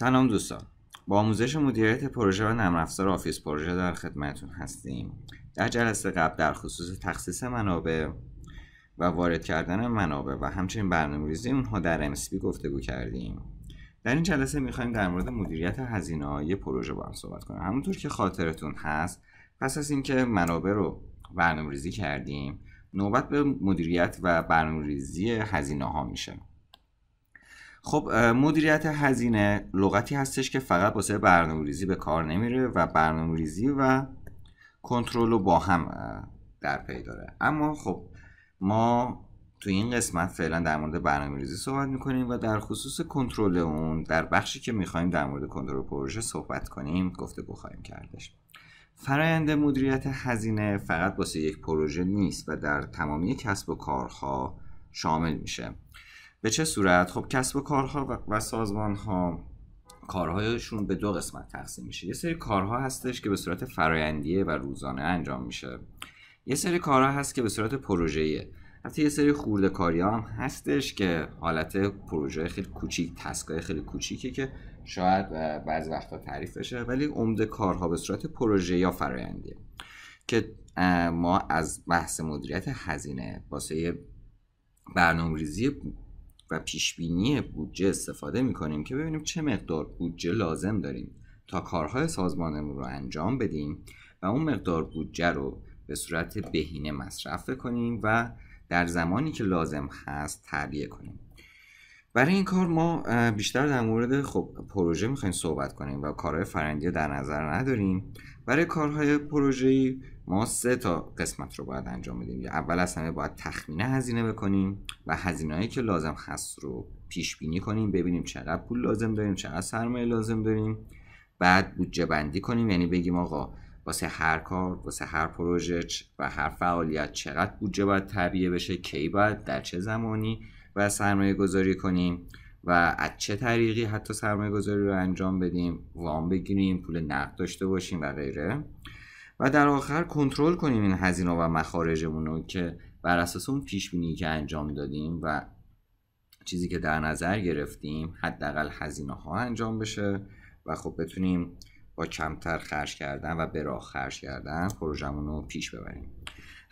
سلام دوستان با آموزش مدیریت پروژه و نرم آفیس پروژه در خدمتتون هستیم در جلسه قبل در خصوص تخصیص منابع و وارد کردن منابع و همچنین برنامه‌ریزی اونها در MSP گفتگو کردیم در این جلسه میخوایم در مورد مدیریت هزینه های پروژه با هم صحبت کنیم همونطور که خاطرتون هست پس از اینکه منابع رو برنامه‌ریزی کردیم نوبت به مدیریت و برنامه‌ریزی هزینه ها میشه خب مدیریت هزینه لغتی هستش که فقط واسه برنامه‌ریزی به کار نمیره و برنامه‌ریزی و کنترل رو با هم در پی داره اما خب ما تو این قسمت فعلا در مورد برنامه‌ریزی صحبت میکنیم و در خصوص کنترل اون در بخشی که میخوایم در مورد کنترل پروژه صحبت کنیم گفته بخوایم کردش فرایند مدیریت هزینه فقط واسه یک پروژه نیست و در تمامی کسب و کارها شامل میشه به چه صورت خب کسب و کارها و سازمان کارهایشون به دو قسمت تقسیم میشه یه سری کارها هستش که به صورت فرایندیه و روزانه انجام میشه یه سری کارها هست که به صورت پروژه‌ایه حتی یه سری خورده کاری هم هستش که حالت پروژه خیلی کوچیک تسکای خیلی کوچیکی که شاید بعضی وقتا تعریف بشه ولی عمده کارها به صورت پروژه یا فرایندیه که ما از بحث مدیریت هزینه واسه ریزی و پیشبینی بودجه استفاده می کنیم که ببینیم چه مقدار بودجه لازم داریم تا کارهای سازمانمون رو انجام بدیم و اون مقدار بودجه رو به صورت بهینه مصرف کنیم و در زمانی که لازم هست تعبیه کنیم برای این کار ما بیشتر در مورد خب پروژه میخوایم صحبت کنیم و کارهای فرندی در نظر نداریم برای کارهای پروژه ما سه تا قسمت رو باید انجام بدیم اول از همه باید تخمینه هزینه بکنیم و هزینه هایی که لازم هست رو پیش بینی کنیم ببینیم چقدر پول لازم داریم چقدر سرمایه لازم داریم بعد بودجه بندی کنیم یعنی بگیم آقا واسه هر کار واسه هر پروژه و هر فعالیت چقدر بودجه باید تبیه بشه کی باید در چه زمانی و سرمایه گذاری کنیم و از چه طریقی حتی سرمایه گذاری رو انجام بدیم وام بگیریم پول نقد داشته باشیم و غیره و در آخر کنترل کنیم این هزینه و مخارجمون رو که بر اساس اون پیش بینی که انجام دادیم و چیزی که در نظر گرفتیم حداقل هزینه ها انجام بشه و خب بتونیم با کمتر خرج کردن و راه خرج کردن پروژمون رو پیش ببریم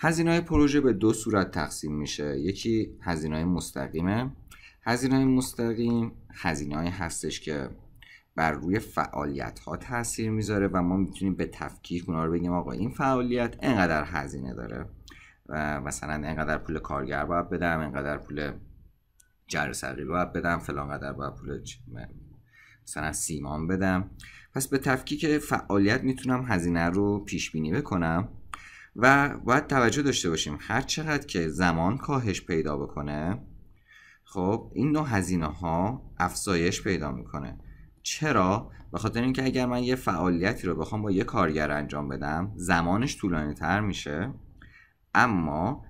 هزینه های پروژه به دو صورت تقسیم میشه یکی هزینه های مستقیمه هزینه های مستقیم هزینه های هستش که بر روی فعالیت ها تاثیر میذاره و ما میتونیم به تفکیک اونا رو بگیم آقا این فعالیت انقدر هزینه داره و مثلا انقدر پول کارگر باید بدم انقدر پول سری باید بدم فلان باید پول مثلا سیمان بدم پس به تفکیک فعالیت میتونم هزینه رو پیش بینی بکنم و باید توجه داشته باشیم هر چقدر که زمان کاهش پیدا بکنه خب این نوع هزینه ها افزایش پیدا میکنه چرا به خاطر اینکه اگر من یه فعالیتی رو بخوام با یه کارگر انجام بدم زمانش طولانی تر میشه اما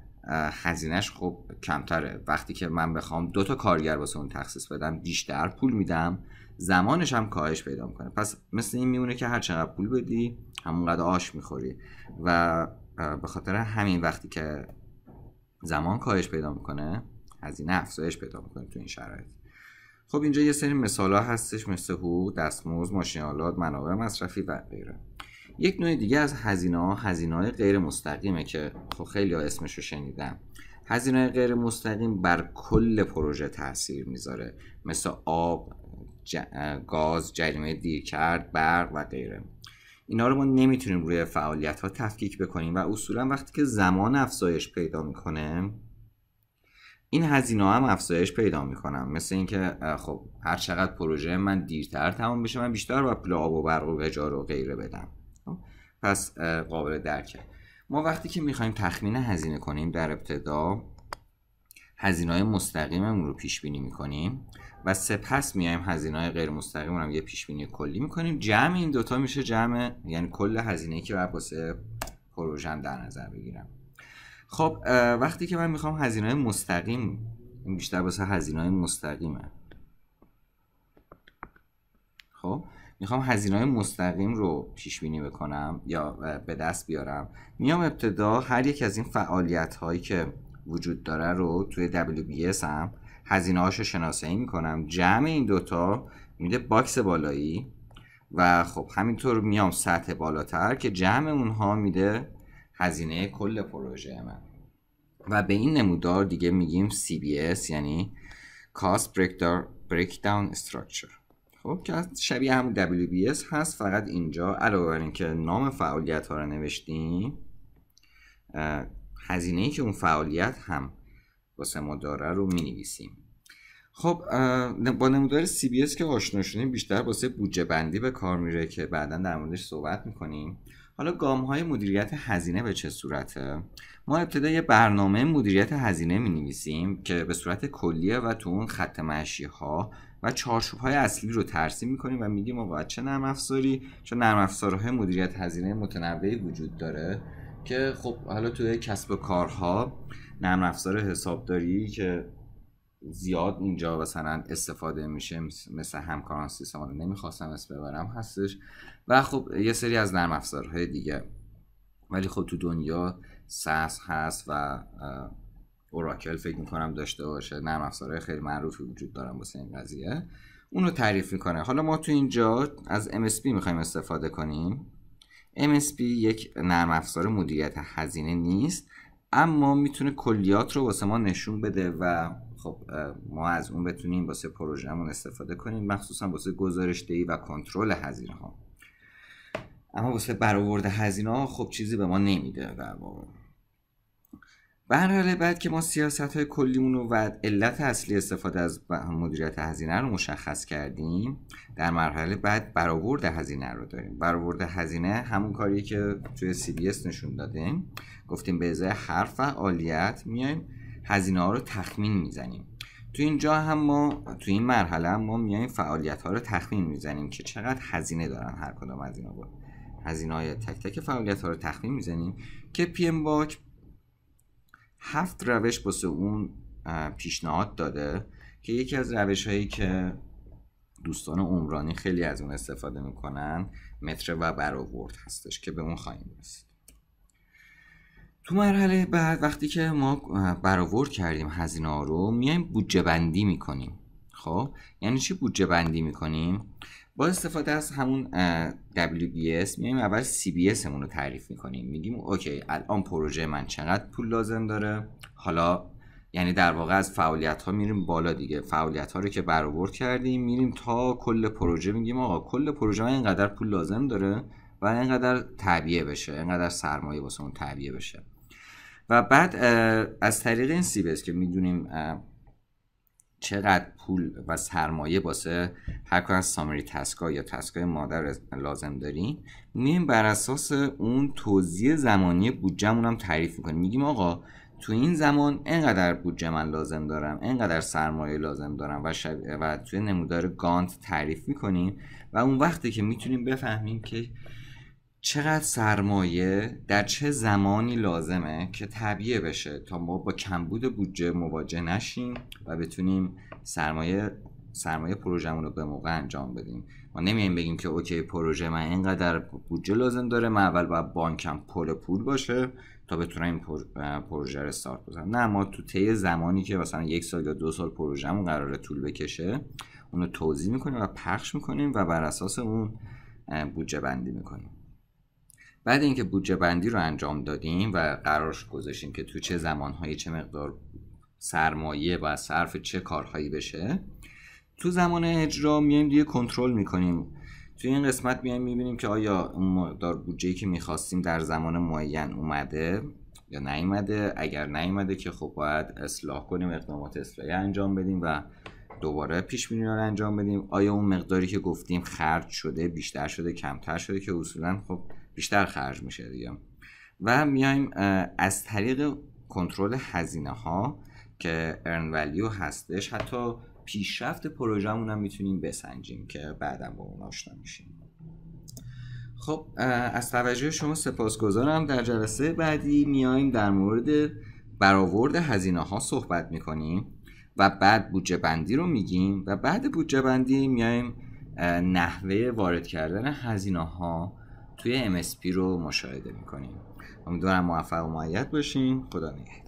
هزینهش خب کمتره وقتی که من بخوام دو تا کارگر واسه اون تخصیص بدم بیشتر پول میدم زمانش هم کاهش پیدا میکنه پس مثل این میمونه که هر چقدر پول بدی همونقدر آش میخوری و به خاطر همین وقتی که زمان کاهش پیدا میکنه هزینه افزایش پیدا میکنه تو این شرایط خب اینجا یه سری مثال ها هستش مثل هو، دستمزد ماشینالات منابع مصرفی و غیره یک نوع دیگه از هزینه ها هزینه های غیر مستقیمه که خب خیلی ها اسمش رو شنیدم هزینه غیر مستقیم بر کل پروژه تاثیر میذاره مثل آب گاز جریمه دیرکرد، کرد برق و غیره اینا رو ما نمیتونیم روی فعالیت ها تفکیک بکنیم و اصولا وقتی که زمان افزایش پیدا میکنه این هزینه هم افزایش پیدا میکنم مثل اینکه خب هر چقدر پروژه من دیرتر تمام بشه من بیشتر با پول آب و برق و اجاره و غیره بدم خب، پس قابل درکه ما وقتی که میخوایم تخمین هزینه کنیم در ابتدا هزینه های مستقیممون رو پیش بینی میکنیم و سپس میایم هزینه های غیر مستقیم رو یه پیش بینی کلی میکنیم جمع این دوتا میشه جمع یعنی کل هزینه که باید واسه پروژم در نظر بگیرم خب وقتی که من میخوام هزینه های مستقیم بیشتر واسه هزینه های مستقیمه خب میخوام هزینه مستقیم رو پیش بینی بکنم یا به دست بیارم میام ابتدا هر یک از این فعالیت هایی که وجود داره رو توی WBS هم هزینه هاشو شناسایی میکنم جمع این دوتا میده باکس بالایی و خب همینطور میام سطح بالاتر که جمع اونها میده هزینه کل پروژه من و به این نمودار دیگه میگیم CBS یعنی Cost Breakdown Structure خب که شبیه همون WBS هست فقط اینجا علاوه بر اینکه نام فعالیت ها رو نوشتیم هزینه که اون فعالیت هم واسه ما داره رو می نویسیم خب با نمودار CBS که آشنا شدیم بیشتر واسه بودجه بندی به کار میره که بعدا در موردش صحبت میکنیم حالا گام های مدیریت هزینه به چه صورته ما ابتدا یه برنامه مدیریت هزینه می نویسیم که به صورت کلیه و تو اون خط مشی ها و چارچوب های اصلی رو ترسیم میکنیم و میگیم ما باید چه نرم افزاری چه نرم افزارهای مدیریت هزینه متنوعی وجود داره که خب حالا توی کسب و کارها نرم افزار حسابداری که زیاد اینجا مثلا استفاده میشه مثل همکاران سیستم رو نمیخواستم اسم ببرم هستش و خب یه سری از نرم افزارهای دیگه ولی خب تو دنیا سس هست و اوراکل فکر میکنم داشته باشه نرم افزارهای خیلی معروفی وجود دارن واسه این قضیه اونو تعریف میکنه حالا ما تو اینجا از MSP میخوایم استفاده کنیم MSP یک نرم افزار مدیریت هزینه نیست اما میتونه کلیات رو واسه ما نشون بده و خب ما از اون بتونیم واسه پروژهمون استفاده کنیم مخصوصا واسه گزارش دهی و کنترل هزینه ها اما واسه برآورد هزینه ها خب چیزی به ما نمیده در واقع برحاله بعد که ما سیاست های کلیمون رو و علت اصلی استفاده از مدیریت هزینه رو مشخص کردیم در مرحله بعد برآورد هزینه رو داریم برآورد هزینه همون کاری که توی سی نشون دادیم گفتیم به ازای حرف و عالیت میایم هزینه ها رو تخمین میزنیم تو اینجا هم ما تو این مرحله هم ما میایم فعالیت ها رو تخمین میزنیم که چقدر هزینه دارن هر کدام از اینا بود هزینه های تک تک فعالیت ها رو تخمین میزنیم که پی ام باک هفت روش باسه اون پیشنهاد داده که یکی از روش هایی که دوستان عمرانی خیلی از اون استفاده میکنن متر و برآورد هستش که به اون خواهیم رسید تو مرحله بعد وقتی که ما برآورد کردیم هزینه ها رو میایم بودجه بندی میکنیم خب یعنی چی بودجه بندی میکنیم با استفاده از همون WBS میایم اول CBS رو تعریف میکنیم میگیم اوکی الان پروژه من چقدر پول لازم داره حالا یعنی در واقع از فعالیت ها میریم بالا دیگه فعالیت ها رو که برآورد کردیم میریم تا کل پروژه میگیم آقا کل پروژه من اینقدر پول لازم داره و اینقدر تعبیه بشه اینقدر سرمایه واسه اون تعبیه بشه و بعد از طریق این سیبس که میدونیم چقدر پول و سرمایه باسه هر از سامری تسکا یا تسکای مادر لازم داریم میایم بر اساس اون توضیح زمانی بودجهمون هم تعریف میکنیم میگیم آقا تو این زمان انقدر بودجه من لازم دارم انقدر سرمایه لازم دارم و, شب... و توی نمودار گانت تعریف میکنیم و اون وقتی که میتونیم بفهمیم که چقدر سرمایه در چه زمانی لازمه که طبیعه بشه تا ما با کمبود بودجه مواجه نشیم و بتونیم سرمایه سرمایه پروژمون رو به موقع انجام بدیم ما نمیایم بگیم که اوکی پروژه من اینقدر بودجه لازم داره من اول باید بانکم پول پول باشه تا بتونم این پروژه رو استارت بزنم نه ما تو طی زمانی که مثلا یک سال یا دو سال پروژهمون قراره طول بکشه اونو توضیح میکنیم و پخش میکنیم و بر اساس اون بودجه بندی میکنیم بعد اینکه بودجه بندی رو انجام دادیم و قرار گذاشتیم که تو چه زمانهایی چه مقدار سرمایه و صرف چه کارهایی بشه تو زمان اجرا میایم دیگه کنترل میکنیم توی این قسمت میایم میبینیم که آیا اون مقدار بودجه که میخواستیم در زمان معین اومده یا نیومده اگر نیومده که خب باید اصلاح کنیم اقدامات اصلاحی انجام بدیم و دوباره پیش بینی رو انجام بدیم آیا اون مقداری که گفتیم خرج شده بیشتر شده کمتر شده که اصولا خب بیشتر خرج میشه دیگه و میایم از طریق کنترل هزینه ها که ارن ولیو هستش حتی پیشرفت پروژهمون هم میتونیم بسنجیم که بعدا با اون آشنا میشیم خب از توجه شما سپاسگزارم در جلسه بعدی میایم در مورد برآورد هزینه ها صحبت میکنیم و بعد بودجه بندی رو میگیم و بعد بودجه بندی میایم نحوه وارد کردن هزینه ها توی MSP رو مشاهده میکنیم امیدوارم موفق و معید باشین خدا نگهدار